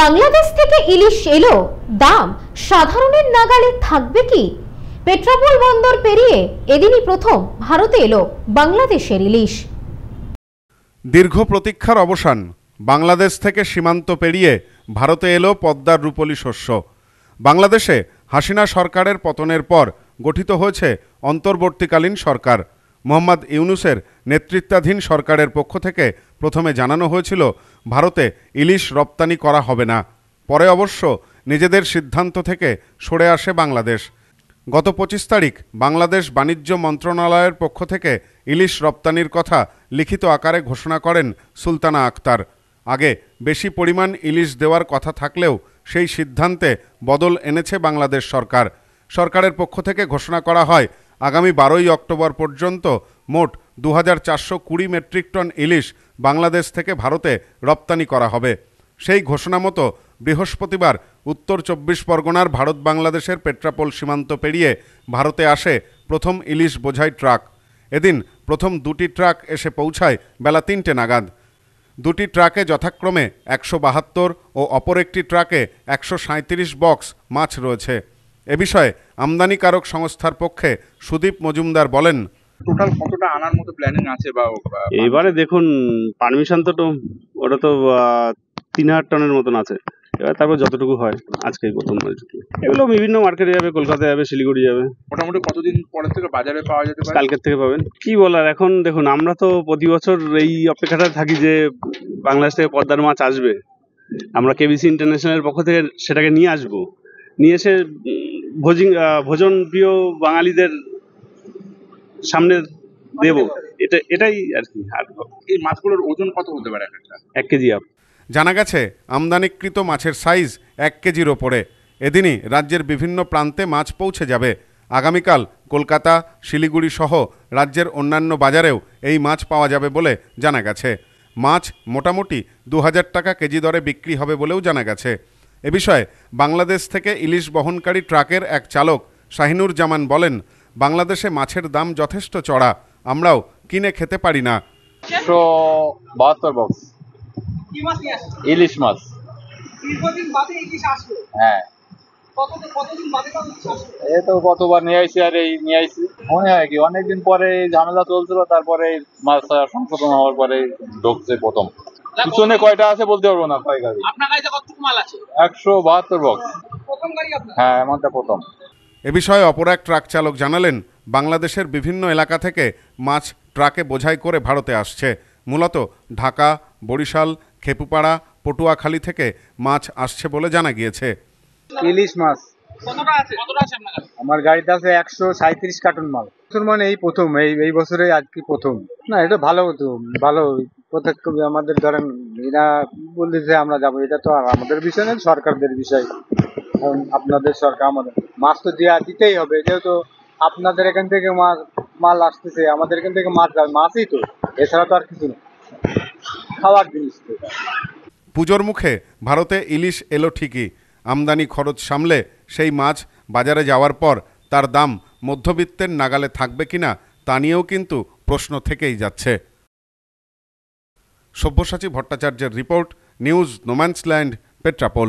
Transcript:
বাংলাদেশ থেকে ইলিশ এলো দাম সাধারণের নাগালে থাকবে কি পেট্রাপোল বন্দর পেরিয়ে এদিনই প্রথম ভারতে এলো বাংলাদেশের ইলিশ দীর্ঘ প্রতীক্ষার অবসান বাংলাদেশ থেকে সীমান্ত পেরিয়ে ভারতে এলো পদ্মার রূপলি শস্য বাংলাদেশে হাসিনা সরকারের পতনের পর গঠিত হয়েছে অন্তর্বর্তীকালীন সরকার মোহাম্মদ ইউনুসের নেতৃত্বাধীন সরকারের পক্ষ থেকে প্রথমে জানানো হয়েছিল ভারতে ইলিশ রপ্তানি করা হবে না পরে অবশ্য নিজেদের সিদ্ধান্ত থেকে সরে আসে বাংলাদেশ গত পঁচিশ তারিখ বাংলাদেশ বাণিজ্য মন্ত্রণালয়ের পক্ষ থেকে ইলিশ রপ্তানির কথা লিখিত আকারে ঘোষণা করেন সুলতানা আক্তার আগে বেশি পরিমাণ ইলিশ দেওয়ার কথা থাকলেও সেই সিদ্ধান্তে বদল এনেছে বাংলাদেশ সরকার সরকারের পক্ষ থেকে ঘোষণা করা হয় আগামী বারোই অক্টোবর পর্যন্ত মোট দু হাজার মেট্রিক টন ইলিশ বাংলাদেশ থেকে ভারতে রপ্তানি করা হবে সেই ঘোষণা মতো বৃহস্পতিবার উত্তর চব্বিশ পরগনার ভারত বাংলাদেশের পেট্রাপোল সীমান্ত পেরিয়ে ভারতে আসে প্রথম ইলিশ বোঝাই ট্রাক এদিন প্রথম দুটি ট্রাক এসে পৌঁছায় বেলা তিনটে নাগাদ দুটি ট্রাকে যথাক্রমে একশো বাহাত্তর ও অপর একটি ট্রাকে একশো সাঁত্রিশ বক্স মাছ রয়েছে এ বিষয়ে আমদানিকারক সংস্থার পক্ষে সুদীপ মজুমদার বলেন টোটাল কতটা আনার মতো প্ল্যানিং আছে বা এবারে দেখুন পারমিশন তো ওটা তো তিন হাজার টনের মতন আছে এবার তারপর যতটুকু হয় আজকে প্রথম এগুলো বিভিন্ন মার্কেটে যাবে কলকাতায় যাবে শিলিগুড়ি যাবে মোটামুটি কতদিন পরের থেকে বাজারে পাওয়া যেতে পারে কালকের থেকে পাবেন কি বলার এখন দেখুন আমরা তো প্রতি বছর এই অপেক্ষাটা থাকি যে বাংলাদেশ থেকে পদ্মার মাছ আসবে আমরা কেবিসি ইন্টারন্যাশনালের পক্ষ থেকে সেটাকে নিয়ে আসব নিয়ে এসে ভোজিং ভোজন প্রিয় বাঙালিদের সামনে দেব এটা এটাই আর কি আর এই মাছগুলোর ওজন কত হতে পারে এক কেজি আপ জানা গেছে আমদানিকৃত মাছের সাইজ এক কেজির ওপরে এদিনই রাজ্যের বিভিন্ন প্রান্তে মাছ পৌঁছে যাবে আগামীকাল কলকাতা শিলিগুড়ি সহ রাজ্যের অন্যান্য বাজারেও এই মাছ পাওয়া যাবে বলে জানা গেছে মাছ মোটামুটি দু টাকা কেজি দরে বিক্রি হবে বলেও জানা গেছে এ বিষয়ে বাংলাদেশ থেকে ইলিশ বহনকারী ট্রাকের এক চালক শাহিনুর জামান বলেন বাংলাদেশে মাছের দাম যথেষ্ট চড়া আমরাও কিনে খেতে পারি না একশো বাহাত্তর বক্স ইলিশ মাছ হ্যাঁ পরে ঝামেলা চলছিল তারপরে সংশোধন হওয়ার পরে ঢুকছে প্রথম কয়টা আছে বলতে না একশো বাহাত্তর বক্স হ্যাঁ আমারটা প্রথম এ বিষয়ে অপর এক ট্রাক চালক জানালেন বাংলাদেশের বিভিন্ন এলাকা থেকে মাছ ট্রাকে বোঝাই করে ভারতে আসছে মূলত ঢাকা বরিশাল খেপুপাড়া পটুয়াখালী থেকে মাছ আসছে বলে জানা গিয়েছে ইলিশ মাছ আমার গাড়িতে আছে একশো সাঁত্রিশ কার্টন মাল মানে এই প্রথম এই এই বছরে আজকে প্রথম না এটা ভালো হতো ভালো প্রত্যেক আমাদের ধরেন এরা বলতেছে আমরা যাবো এটা তো আর আমাদের বিষয় না সরকারদের বিষয় আপনাদের সরকার আমাদের মাছ তো দেওয়া দিতেই হবে যেহেতু আপনাদের এখান থেকে মাছ মাল আসতেছে আমাদের এখান থেকে মাছ যাবে মাছই তো এছাড়া তো আর কিছু না খাওয়ার জিনিস তো পুজোর মুখে ভারতে ইলিশ এলো ঠিকই আমদানি খরচ সামলে সেই মাছ বাজারে যাওয়ার পর তার দাম মধ্যবিত্তের নাগালে থাকবে কিনা তা নিয়েও কিন্তু প্রশ্ন থেকেই যাচ্ছে সব্যসাচী ভট্টাচার্যের রিপোর্ট নিউজ নোম্যান্সল্যান্ড পেট্রাপোল